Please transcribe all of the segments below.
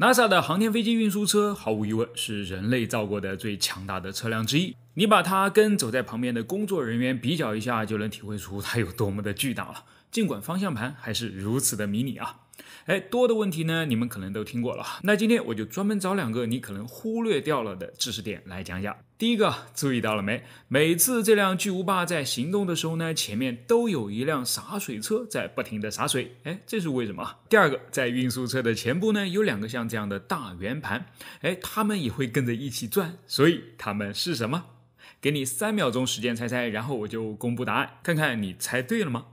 NASA 的航天飞机运输车毫无疑问是人类造过的最强大的车辆之一。你把它跟走在旁边的工作人员比较一下，就能体会出它有多么的巨大了。尽管方向盘还是如此的迷你啊！哎，多的问题呢，你们可能都听过了。那今天我就专门找两个你可能忽略掉了的知识点来讲讲。第一个，注意到了没？每次这辆巨无霸在行动的时候呢，前面都有一辆洒水车在不停的洒水。哎，这是为什么？第二个，在运输车的前部呢，有两个像这样的大圆盘。哎，它们也会跟着一起转，所以它们是什么？给你三秒钟时间猜猜，然后我就公布答案，看看你猜对了吗？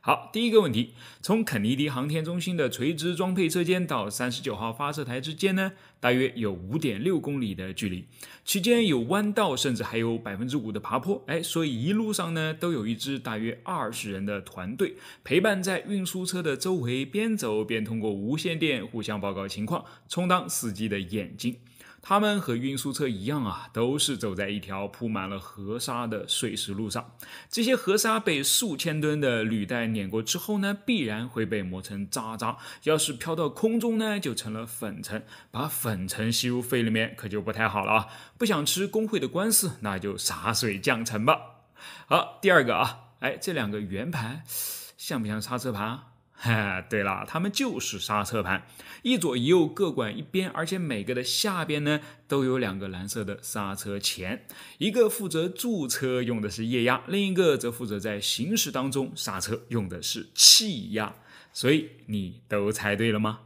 好，第一个问题，从肯尼迪航天中心的垂直装配车间到三十九号发射台之间呢，大约有五点六公里的距离，期间有弯道，甚至还有百分之五的爬坡。哎，所以一路上呢，都有一支大约二十人的团队陪伴在运输车的周围，边走边通过无线电互相报告情况，充当司机的眼睛。他们和运输车一样啊，都是走在一条铺满了河沙的碎石路上。这些河沙被数千吨的履带碾过之后呢，必然会被磨成渣渣。要是飘到空中呢，就成了粉尘。把粉尘吸入肺里面，可就不太好了啊！不想吃工会的官司，那就洒水降尘吧。好，第二个啊，哎，这两个圆盘像不像刹车盘啊？嘿，对了，它们就是刹车盘，一左一右各管一边，而且每个的下边呢都有两个蓝色的刹车钳，一个负责驻车用的是液压，另一个则负责在行驶当中刹车用的是气压，所以你都猜对了吗？